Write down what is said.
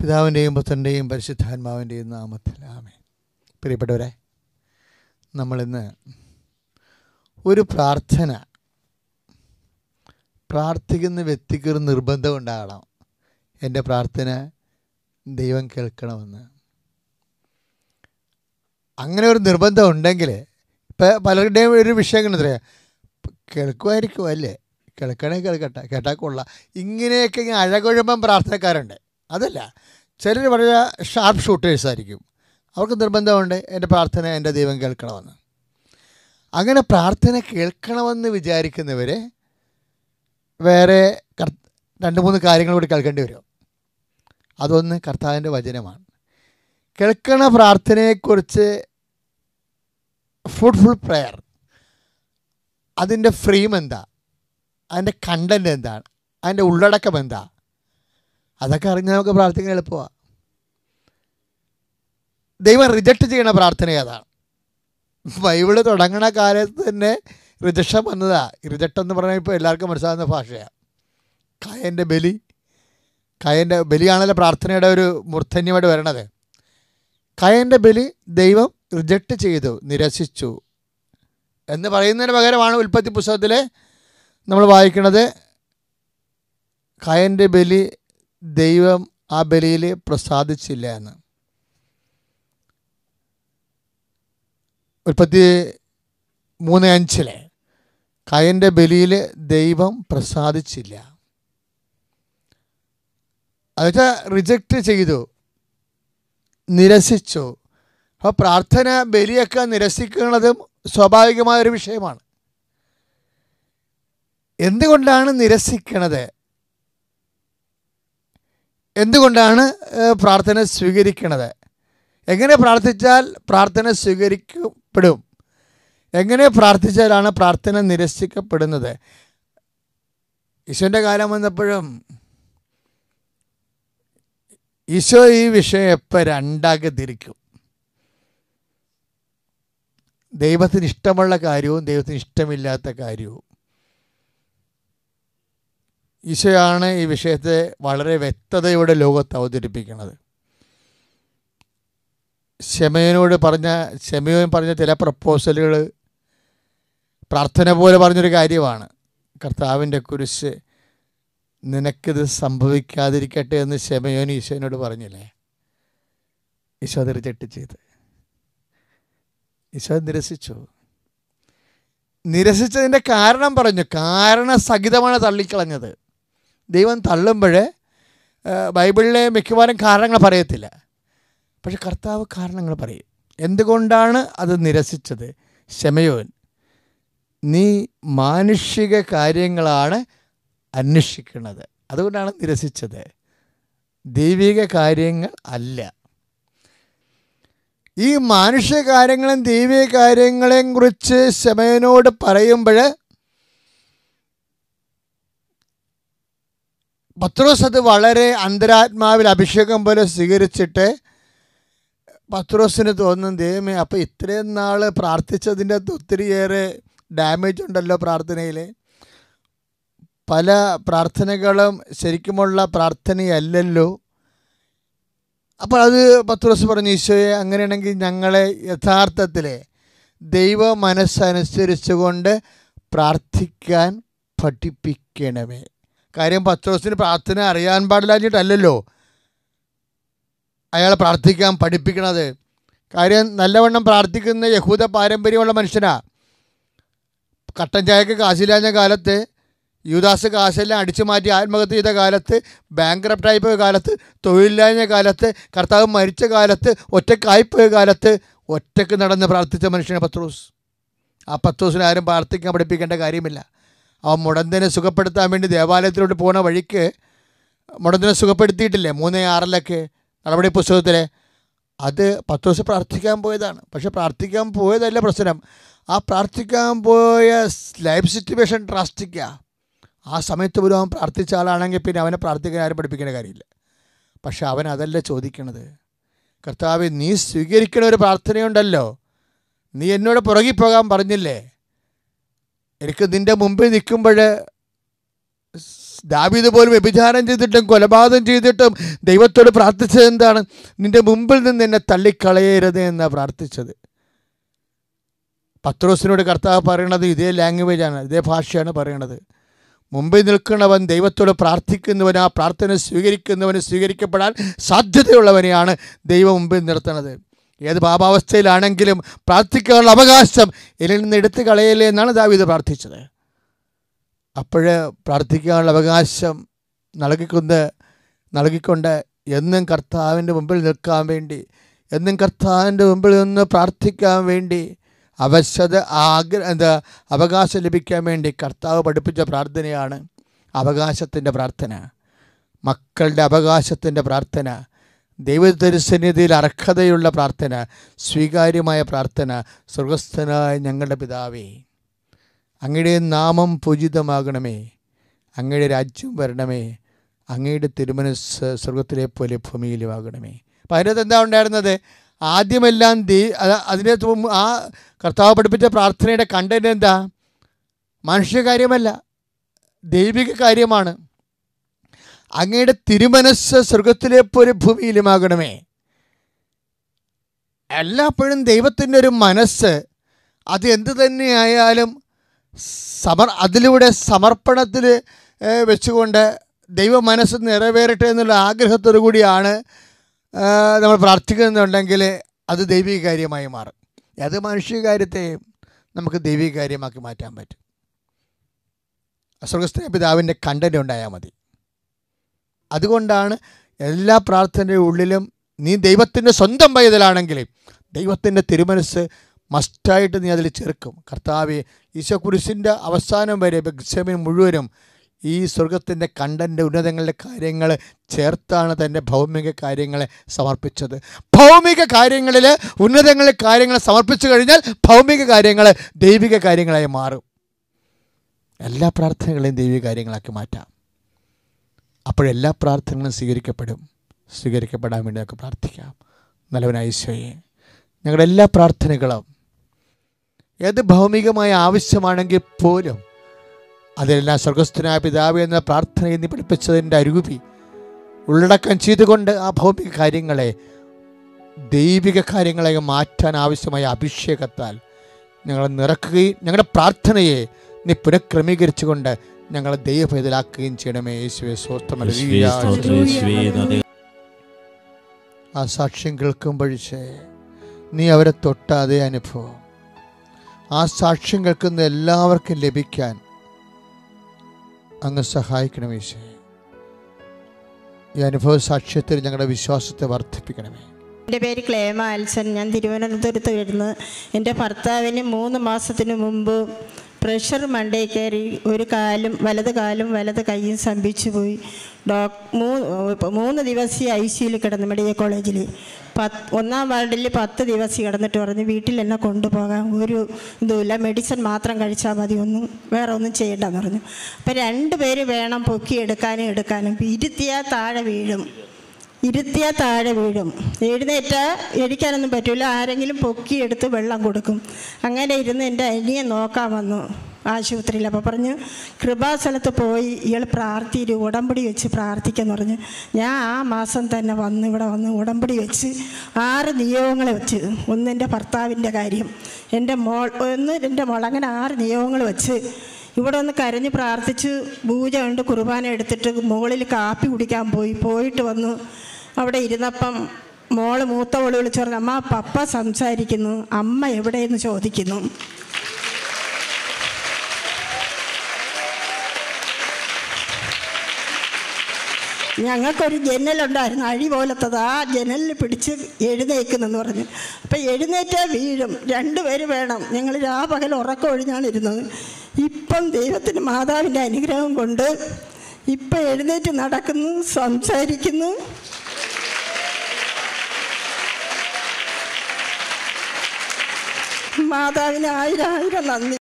പിതാവിൻ്റെയും പുത്രൻ്റെയും പരിശുദ്ധാത്മാവിൻ്റെയും നാമത്തിൽ ആമേ പ്രിയപ്പെട്ടവരെ നമ്മളിന്ന് ഒരു പ്രാർത്ഥന പ്രാർത്ഥിക്കുന്ന വ്യക്തിക്ക് ഒരു നിർബന്ധം ഉണ്ടാകണം എൻ്റെ പ്രാർത്ഥന ദൈവം കേൾക്കണമെന്ന് അങ്ങനെ ഒരു നിർബന്ധമുണ്ടെങ്കിൽ ഇപ്പം പലരുടെയും ഒരു വിഷയം എന്തറിയ കേൾക്കുമായിരിക്കും അല്ലേ കേൾക്കണേ കേൾക്കട്ടെ കേട്ടാൽ കൊള്ളാം ഇങ്ങനെയൊക്കെ ഇങ്ങനെ അഴകൊഴുമ്പം പ്രാർത്ഥനക്കാരുണ്ട് അതല്ല ചിലർ വളരെ ഷാർപ്പ് ഷൂട്ടേഴ്സ് ആയിരിക്കും അവർക്ക് നിർബന്ധമുണ്ട് എൻ്റെ പ്രാർത്ഥന എൻ്റെ ദൈവം കേൾക്കണമെന്ന് അങ്ങനെ പ്രാർത്ഥന കേൾക്കണമെന്ന് വിചാരിക്കുന്നവർ വേറെ രണ്ട് മൂന്ന് കാര്യങ്ങൾ കൂടി കേൾക്കേണ്ടി വരും അതൊന്ന് കർത്താവിൻ്റെ വചനമാണ് കേൾക്കണ പ്രാർത്ഥനയെക്കുറിച്ച് ഫ്രൂട്ട്ഫുൾ പ്രെയർ അതിൻ്റെ ഫ്രെയിം എന്താ അതിൻ്റെ കണ്ടൻറ്റ് എന്താണ് അതിൻ്റെ ഉള്ളടക്കം എന്താ അതൊക്കെ അറിഞ്ഞാൽ നമുക്ക് പ്രാർത്ഥിക്കാൻ എളുപ്പമാണ് ദൈവം റിജക്റ്റ് ചെയ്യണ പ്രാർത്ഥന ഏതാണ് ബൈബിൾ തുടങ്ങണ കാലത്ത് തന്നെ റിജക്ഷൻ വന്നതാ റിജക്റ്റ് എന്ന് പറഞ്ഞാൽ ഇപ്പോൾ എല്ലാവർക്കും മനസ്സിലാകുന്ന ഭാഷയാണ് കായൻ്റെ ബലി കായൻ്റെ ബലിയാണല്ലോ പ്രാർത്ഥനയുടെ ഒരു മൂർധന്യമായിട്ട് വരണത് കായൻ്റെ ബലി ദൈവം റിജക്റ്റ് ചെയ്തു നിരസിച്ചു എന്ന് പറയുന്നതിന് പകരമാണ് ഉൽപ്പത്തി പുസ്തകത്തിൽ നമ്മൾ വായിക്കുന്നത് കയൻ്റെ ബലി ദൈവം ആ ബലിയിൽ പ്രസാദിച്ചില്ല എന്ന് ഉൽപ്പത്തി മൂന്ന് അഞ്ചിലെ കയൻ്റെ ബലിയിൽ ദൈവം പ്രസാദിച്ചില്ല എന്നുവെച്ചാൽ റിജക്റ്റ് ചെയ്തു നിരസിച്ചു അപ്പോൾ പ്രാർത്ഥന ബലിയൊക്കെ നിരസിക്കുന്നതും സ്വാഭാവികമായൊരു വിഷയമാണ് എന്തുകൊണ്ടാണ് നിരസിക്കണത് എന്തുകൊണ്ടാണ് പ്രാർത്ഥന സ്വീകരിക്കണത് എങ്ങനെ പ്രാർത്ഥിച്ചാൽ പ്രാർത്ഥന സ്വീകരിക്കപ്പെടും എങ്ങനെ പ്രാർത്ഥിച്ചാലാണ് പ്രാർത്ഥന നിരസിക്കപ്പെടുന്നത് ഈശോൻ്റെ കാലം വന്നപ്പോഴും ഈശോ ഈ വിഷയം എപ്പോൾ രണ്ടാക്കി തിരിക്കും ദൈവത്തിന് ഇഷ്ടമുള്ള കാര്യവും ദൈവത്തിന് ഇഷ്ടമില്ലാത്ത കാര്യവും ഈശോയാണ് ഈ വിഷയത്തെ വളരെ വ്യക്തതയോടെ ലോകത്ത് അവതരിപ്പിക്കുന്നത് ക്ഷമയോട് പറഞ്ഞ ശമയോൻ പറഞ്ഞ ചില പ്രപ്പോസലുകൾ പ്രാർത്ഥന പോലെ പറഞ്ഞൊരു കാര്യമാണ് കർത്താവിൻ്റെ കുരിശ് നിനക്കിത് സംഭവിക്കാതിരിക്കട്ടെ എന്ന് ശമയോൻ ഈശോനോട് പറഞ്ഞില്ലേ ഈശോ അതിർച്ചിട്ട് ചെയ്ത് ഈശോ നിരസിച്ചു നിരസിച്ചതിൻ്റെ കാരണം പറഞ്ഞു കാരണ സഹിതമാണ് തള്ളിക്കളഞ്ഞത് ദൈവം തള്ളുമ്പോഴേ ബൈബിളിലെ മിക്കവാറും കാരണങ്ങൾ പറയത്തില്ല പക്ഷെ കർത്താവ് കാരണങ്ങൾ പറയും എന്തുകൊണ്ടാണ് അത് നിരസിച്ചത് ക്ഷമയോൻ നീ മാനുഷിക കാര്യങ്ങളാണ് അന്വേഷിക്കുന്നത് അതുകൊണ്ടാണ് നിരസിച്ചത് ദൈവിക കാര്യങ്ങൾ അല്ല ഈ മനുഷ്യകാര്യങ്ങളും ദൈവിക കാര്യങ്ങളെയും കുറിച്ച് ശമയനോട് പറയുമ്പോൾ പത്രോസ് അത് വളരെ അന്തരാത്മാവിൽ അഭിഷേകം പോലെ സ്വീകരിച്ചിട്ട് പത്രോസിന് തോന്നും ദൈവമേ അപ്പോൾ ഇത്രയും നാൾ പ്രാർത്ഥിച്ചതിൻ്റെ അകത്ത് ഒത്തിരിയേറെ ഡാമേജ് ഉണ്ടല്ലോ പ്രാർത്ഥനയിൽ പല പ്രാർത്ഥനകളും ശരിക്കുമുള്ള പ്രാർത്ഥനയല്ലല്ലോ അപ്പോൾ അത് പത്രോസ് പറഞ്ഞു ഈശോയെ അങ്ങനെയാണെങ്കിൽ ഞങ്ങളെ യഥാർത്ഥത്തിൽ ദൈവ മനസ്സനുസരിച്ചുകൊണ്ട് പ്രാർത്ഥിക്കാൻ പഠിപ്പിക്കണമേ കാര്യം പത്രോസിന് പ്രാർത്ഥന അറിയാൻ പാടില്ലാഞ്ഞിട്ടല്ലല്ലോ അയാളെ പ്രാർത്ഥിക്കാൻ പഠിപ്പിക്കണത് കാര്യം നല്ലവണ്ണം പ്രാർത്ഥിക്കുന്ന യഹൂദ പാരമ്പര്യമുള്ള മനുഷ്യനാണ് കട്ടൻ ചായക്ക് കാശില്ലാഞ്ഞ കാലത്ത് യുവദാസ് കാശെല്ലാം അടിച്ചു മാറ്റി ആത്മഹത്യ ചെയ്ത കാലത്ത് ബാങ്ക്രപ്റ്റായി പോയ കാലത്ത് തൊഴിലില്ലായ്മ കാലത്ത് കർത്താവ് മരിച്ച കാലത്ത് ഒറ്റക്കായിപ്പോയ കാലത്ത് ഒറ്റക്ക് നടന്ന് പ്രാർത്ഥിച്ച മനുഷ്യനെ പത്രോസ് ആ പത്രോസിനെ ആരും പ്രാർത്ഥിക്കാൻ പഠിപ്പിക്കേണ്ട കാര്യമില്ല അവൻ മുടന്തനെ സുഖപ്പെടുത്താൻ വേണ്ടി ദേവാലയത്തിലോട്ട് പോണ വഴിക്ക് മുടന്തനെ സുഖപ്പെടുത്തിയിട്ടില്ലേ മൂന്നേ ആറിലൊക്കെ നടപടി പുസ്തകത്തിലെ അത് പത്രോസ് പ്രാർത്ഥിക്കാൻ പോയതാണ് പക്ഷെ പ്രാർത്ഥിക്കാൻ പോയതല്ല പ്രശ്നം ആ പ്രാർത്ഥിക്കാൻ പോയ ലൈഫ് സിറ്റുവേഷൻ ഡ്രാസ്റ്റിക്കാണ് ആ സമയത്ത് പോലും അവൻ പ്രാർത്ഥിച്ച ആളാണെങ്കിൽ പിന്നെ അവനെ പ്രാർത്ഥിക്കാൻ ആരും പഠിപ്പിക്കേണ്ട കാര്യമില്ല പക്ഷെ അവൻ അതല്ല ചോദിക്കണത് കർത്താവ് നീ സ്വീകരിക്കണ ഒരു പ്രാർത്ഥനയുണ്ടല്ലോ നീ എന്നോട് പുറകിൽ പോകാൻ പറഞ്ഞില്ലേ എനിക്ക് നിൻ്റെ മുമ്പിൽ നിൽക്കുമ്പോൾ ദാവീദ് പോലും വ്യഭിചാരം ചെയ്തിട്ടും കൊലപാതകം ചെയ്തിട്ടും ദൈവത്തോട് പ്രാർത്ഥിച്ചത് എന്താണ് നിൻ്റെ മുമ്പിൽ നിന്ന് എന്നെ തള്ളിക്കളയരുത് എന്നാണ് പ്രാർത്ഥിച്ചത് പത്രോസിനോട് കർത്താവ് പറയണത് ഇതേ ലാംഗ്വേജാണ് ഇതേ ഭാഷയാണ് പറയണത് മുമ്പിൽ നിൽക്കുന്നവൻ ദൈവത്തോട് പ്രാർത്ഥിക്കുന്നവൻ ആ പ്രാർത്ഥന സ്വീകരിക്കുന്നവന് സ്വീകരിക്കപ്പെടാൻ സാധ്യതയുള്ളവനെയാണ് ദൈവം മുമ്പിൽ നിർത്തുന്നത് ഏത് പാപാവസ്ഥയിലാണെങ്കിലും പ്രാർത്ഥിക്കാനുള്ള അവകാശം ഇതിൽ നിന്ന് എടുത്തു കളയല്ലേ എന്നാണ് ദാവിത് പ്രാർത്ഥിച്ചത് അപ്പോൾ പ്രാർത്ഥിക്കാനുള്ള അവകാശം നൽകിക്കൊണ്ട് നൽകിക്കൊണ്ട് എന്നും കർത്താവിൻ്റെ മുമ്പിൽ നിൽക്കാൻ വേണ്ടി എന്നും കർത്താവിൻ്റെ മുമ്പിൽ നിന്ന് പ്രാർത്ഥിക്കാൻ വേണ്ടി അവശത ആഗ്ര എന്താ അവകാശം ലഭിക്കാൻ വേണ്ടി കർത്താവ് പഠിപ്പിച്ച പ്രാർത്ഥനയാണ് അവകാശത്തിൻ്റെ പ്രാർത്ഥന മക്കളുടെ അവകാശത്തിൻ്റെ പ്രാർത്ഥന ദൈവദരസന്നിധിയിൽ അർഹതയുള്ള പ്രാർത്ഥന സ്വീകാര്യമായ പ്രാർത്ഥന സ്വർഗസ്ഥനായ ഞങ്ങളുടെ പിതാവേ അങ്ങയുടെ നാമം പൂജിതമാകണമേ അങ്ങയുടെ രാജ്യം വരണമേ അങ്ങയുടെ തിരുമനസ് സ്വർഗത്തിലെ പോലെ ഭൂമിയിലുമാകണമേ അപ്പം അതിനകത്ത് എന്താ ഉണ്ടായിരുന്നത് ആദ്യമെല്ലാം ദൈ അതിനെ ആ കർത്താവ് പഠിപ്പിച്ച പ്രാർത്ഥനയുടെ കണ്ടന്റ് എന്താ മനുഷ്യ കാര്യമല്ല ദൈവിക കാര്യമാണ് അങ്ങയുടെ തിരുമനസ് സ്വർഗത്തിലെ പോലെ ഭൂമിയിലുമാകണമേ എല്ലാപ്പോഴും ദൈവത്തിൻ്റെ ഒരു മനസ്സ് അത് എന്തു തന്നെയായാലും സമർ അതിലൂടെ സമർപ്പണത്തിൽ വെച്ചുകൊണ്ട് ദൈവ മനസ്സ് നിറവേറട്ടെ എന്നുള്ള ആഗ്രഹത്തോടു കൂടിയാണ് നമ്മൾ പ്രാർത്ഥിക്കുന്നുണ്ടെങ്കിൽ അത് ദൈവിക കാര്യമായി മാറും അത് മനുഷ്യ കാര്യത്തെയും നമുക്ക് ദൈവിക കാര്യമാക്കി മാറ്റാൻ പറ്റും അസുഖസ്ഥ പിതാവിൻ്റെ കണ്ടന്റ് ഉണ്ടായാൽ മതി അതുകൊണ്ടാണ് എല്ലാ പ്രാർത്ഥനയുടെ ഉള്ളിലും നീ ദൈവത്തിൻ്റെ സ്വന്തം പൈതലാണെങ്കിൽ ദൈവത്തിൻ്റെ തിരുമനസ് മസ്റ്റായിട്ട് നീ അതിൽ ചേർക്കും കർത്താവ് ഈശോ കുരിശിൻ്റെ അവസാനം വരെ ബെഗ്സമിൻ മുഴുവനും ഈ സ്വർഗത്തിൻ്റെ കണ്ടൻ്റെ ഉന്നതങ്ങളുടെ കാര്യങ്ങൾ ചേർത്താണ് തൻ്റെ ഭൗമിക കാര്യങ്ങളെ സമർപ്പിച്ചത് ഭൗമിക കാര്യങ്ങളിൽ ഉന്നതങ്ങളിൽ കാര്യങ്ങൾ സമർപ്പിച്ചു കഴിഞ്ഞാൽ ഭൗമിക കാര്യങ്ങൾ ദൈവിക കാര്യങ്ങളായി മാറും എല്ലാ പ്രാർത്ഥനകളെയും ദൈവിക കാര്യങ്ങളാക്കി മാറ്റാം അപ്പോഴെല്ലാ പ്രാർത്ഥനകളും സ്വീകരിക്കപ്പെടും സ്വീകരിക്കപ്പെടാൻ വേണ്ടി നമുക്ക് പ്രാർത്ഥിക്കാം നല്ലവനായ ഈശോയെ ഞങ്ങളുടെ എല്ലാ പ്രാർത്ഥനകളും ഏത് ഭൗമികമായ ആവശ്യമാണെങ്കിൽ പോലും അതിലെല്ലാം സ്വർഗസ്ഥനായ പിതാവ് എന്ന പ്രാർത്ഥനയിൽ നീ പഠിപ്പിച്ചതിൻ്റെ അരൂപി ഉള്ളടക്കം ചെയ്തുകൊണ്ട് ആ ഭൗമിക കാര്യങ്ങളെ ദൈവിക കാര്യങ്ങളെ മാറ്റാൻ ആവശ്യമായ അഭിഷേകത്താൽ ഞങ്ങളെ നിറക്കുകയും ഞങ്ങളുടെ പ്രാർത്ഥനയെ നീ പുനഃക്രമീകരിച്ചുകൊണ്ട് ഞങ്ങളെ ദൈവഭേദലാക്കുകയും ചെയ്യണമേ യേശുവെ ആ സാക്ഷ്യം കേൾക്കുമ്പോഴേ നീ അവരെ തൊട്ട അതേ അനുഭവം ആ സാക്ഷ്യം കേൾക്കുന്ന എല്ലാവർക്കും ലഭിക്കാൻ അങ്ങ് സഹായിക്കണമേ ഈ അനുഭവ സാക്ഷ്യത്തിൽ ഞങ്ങളുടെ വിശ്വാസത്തെ വർദ്ധിപ്പിക്കണമേ എൻ്റെ പേര് ക്ലേമ അൽസൻ ഞാൻ തിരുവനന്തപുരത്ത് വരുന്നു എൻ്റെ ഭർത്താവിന് മൂന്ന് മാസത്തിന് മുമ്പ് പ്രഷർ മണ്ടേ കയറി ഒരു കാലും വലത് കാലും വലത് കൈയും സംഭിച്ചു പോയി ഡോക് മൂന്ന് മൂന്ന് ദിവസം ഐ സിയിൽ കിടന്നു മെഡിക്കൽ കോളേജിൽ പത്ത് ഒന്നാം വാർഡിൽ പത്ത് ദിവസം കിടന്നിട്ട് പറഞ്ഞു വീട്ടിൽ എന്നെ കൊണ്ടുപോകാൻ ഒരു ഇതുമില്ല മെഡിസിൻ മാത്രം കഴിച്ചാൽ മതി ഒന്നും വേറെ ഒന്നും ചെയ്യണ്ട പറഞ്ഞു അപ്പം രണ്ട് പേര് വേണം പൊക്കി എടുക്കാനും എടുക്കാനും ഇരുത്തിയാൽ താഴെ വീഴും ഇരുത്തിയാൽ താഴെ വീഴും എഴുന്നേറ്റ് എടിക്കാനൊന്നും പറ്റില്ല ആരെങ്കിലും പൊക്കിയെടുത്ത് വെള്ളം കൊടുക്കും അങ്ങനെ ഇരുന്ന് എൻ്റെ അനിയെ നോക്കാൻ വന്നു ആശുപത്രിയിൽ അപ്പോൾ പറഞ്ഞ് കൃപാസ്ഥലത്ത് പോയി ഇയാൾ പ്രാർത്ഥിയിരു ഉടമ്പടി വെച്ച് പ്രാർത്ഥിക്കാന്ന് പറഞ്ഞ് ഞാൻ ആ മാസം തന്നെ വന്ന് ഇവിടെ വന്ന് ഉടമ്പടി വെച്ച് ആറ് നിയോഗങ്ങൾ വെച്ച് ഒന്ന് എൻ്റെ ഭർത്താവിൻ്റെ കാര്യം എൻ്റെ മോൾ ഒന്ന് എൻ്റെ മോൾ അങ്ങനെ ആറ് നിയോഗങ്ങൾ വെച്ച് ഇവിടെ ഒന്ന് കരഞ്ഞ് പ്രാർത്ഥിച്ച് പൂജ ഉണ്ട് കുർബാന എടുത്തിട്ട് മുകളിൽ കാപ്പി കുടിക്കാൻ പോയി പോയിട്ട് വന്ന് അവിടെ ഇരുന്നപ്പം മോള് മൂത്ത മോള് വിളിച്ചു പറഞ്ഞു അമ്മ പപ്പ സംസാരിക്കുന്നു അമ്മ എവിടെയെന്ന് ചോദിക്കുന്നു ഞങ്ങൾക്കൊരു ജനലുണ്ടായിരുന്നു അഴി പോലത്തത് ആ ജനലിൽ പിടിച്ച് എഴുന്നേക്കുന്നെന്ന് പറഞ്ഞു അപ്പം എഴുന്നേറ്റാൽ വീഴും രണ്ടുപേര് വേണം ഞങ്ങൾ രാ പകൽ ഉറക്കം ഒഴിഞ്ഞാണ് ഇരുന്നത് ഇപ്പം ദൈവത്തിൻ്റെ മാതാവിൻ്റെ അനുഗ്രഹം കൊണ്ട് ഇപ്പം എഴുന്നേറ്റ് നടക്കുന്നു സംസാരിക്കുന്നു മാതാവിന് ആയിരം ആയിരം നന്ദി